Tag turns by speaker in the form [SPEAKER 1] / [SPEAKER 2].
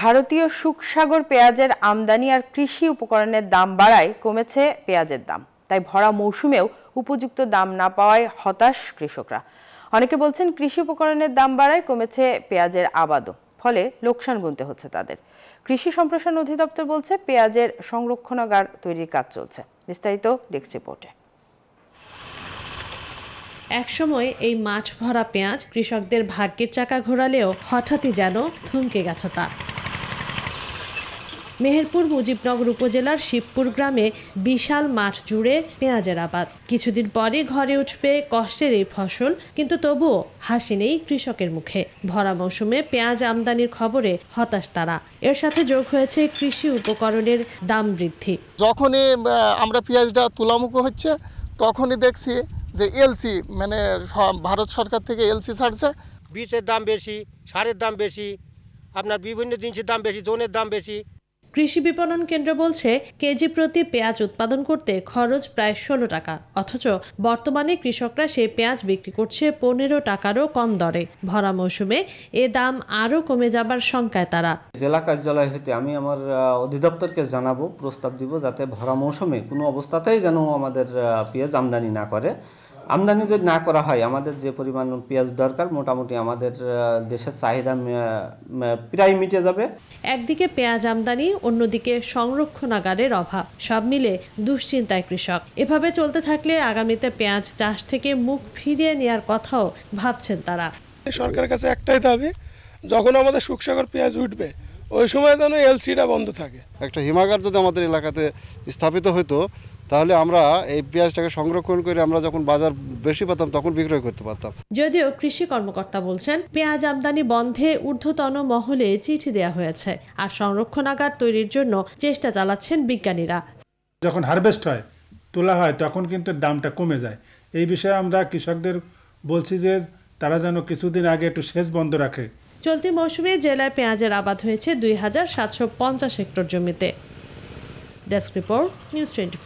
[SPEAKER 1] ভারতীয় সুখসাগর পেঁয়াজের আমদানি আর কৃষি উপকরণের দাম বাড়ায় কমেছে পেঁয়াজের দাম তাই ভরা মৌসুমেও উপযুক্ত দাম না পাওয়ায় হতাশ কৃষকরা অনেকে বলছেন কৃষি উপকরণের দাম বাড়ায় কমেছে পেঁয়াজের আবাদও ফলে লোকসান গুনতে হচ্ছে তাদের কৃষি সম্প্রসারণ অধিদপ্তর বলছে পেঁয়াজের সংরক্ষণাগার তৈরির কাজ চলছে বিস্তারিত ডেক্স রিপোর্টে
[SPEAKER 2] একসময় এই মাছ ভরা পেঁয়াজ কৃষকদের ভাগ্যের চাকা ঘোরালেও হঠাৎই যেন থমকে গেছে তা মেহেরপুর মুজিবনগর উপজেলার শিবপুর গ্রামে বিশাল মাঠ জুড়ে পেঁয়াজের আবাদ কিছুদিন পরে ঘরে উঠবে কষ্টের এই ফসল কিন্তু তবুও হাসি নেই কৃষকের মুখে ভরা মৌসুমে পেঁয়াজ আমদানির খবরে হতাশ
[SPEAKER 3] তারা এর সাথে যোগ হয়েছে কৃষি উপকরণের দাম বৃদ্ধি যখনই আমরা পেঁয়াজটা তুলামুখো হচ্ছে তখনই দেখছি যে এলসি মানে ভারত সরকার থেকে এলসি ছাড়ছে বীজের দাম বেশি সারের দাম বেশি আপনার বিভিন্ন জিনিসের দাম বেশি জোনের দাম বেশি কৃষি বিপণন কেন্দ্র
[SPEAKER 2] বলছে কেজি প্রতি পেঁয়াজ উৎপাদন করতে খরচ প্রায় ষোলো টাকা অথচ বর্তমানে কৃষকরা সেই পেঁয়াজ বিক্রি করছে পনেরো টাকারও কম দরে ভরা মৌসুমে এ দাম আরও কমে যাবার শঙ্কায় তারা
[SPEAKER 3] জেলা কার্যালয় হইতে আমি আমার অধিদপ্তরকে জানাবো প্রস্তাব দিব যাতে ভরা মৌসুমে কোনো অবস্থাতেই যেন আমাদের পেঁয়াজ আমদানি না করে আমদানি যদি না করা হয় আমাদের যে পরিমাণ পেঁয়াজ দরকার মোটামুটি আমাদের দেশের চাহিদা প্রায় মিটে যাবে
[SPEAKER 2] একদিকে পেঁয়াজ আমদানি অন্যদিকে সংরক্ষণাগারের অভাব সব মিলে দুশ্চিন্তায় কৃষক এভাবে চলতে থাকলে আগামীতে পেঁয়াজ চাষ থেকে মুখ ফিরিয়ে নেওয়ার কথাও
[SPEAKER 3] ভাবছেন তারা সরকারের কাছে একটাই দাবি যখন আমাদের সুখসাগর পেঁয়াজ উঠবে ওই সময় যেন এলসিটা বন্ধ থাকে একটা হিমাগার যদি আমাদের এলাকাতে স্থাপিত হতো তাহলে আমরা এই পেঁয়াজটাকে সংরক্ষণ করে আমরা যখন বাজার বেশি পেতাম তখন বিক্রয় করতে পারতাম
[SPEAKER 2] যদিও কৃষি কর্মকর্তা বলছেন পেঁয়াজ আমদানি বন্ধে ঊর্ধ্বতন মহলে চিঠি দেয়া হয়েছে আর সংরক্ষণাগার তৈরির জন্য চেষ্টা চালাচ্ছেন বিজ্ঞানীরা
[SPEAKER 3] যখন হারভেস্ট হয় তোলা হয় তখন কিন্তু দামটা কমে যায় এই বিষয়ে আমরা কৃষকদের বলছি যে তারা যেন কিছুদিন আগে একটু সেচ বন্ধ রাখে
[SPEAKER 2] চলতি মৌসুমে জেলায় পেঁয়াজের আবাদ হয়েছে দুই হাজার সাতশো পঞ্চাশ হেক্টর জমিতে ডেস্ক রিপোর্ট নিউজ টোয়েন্টি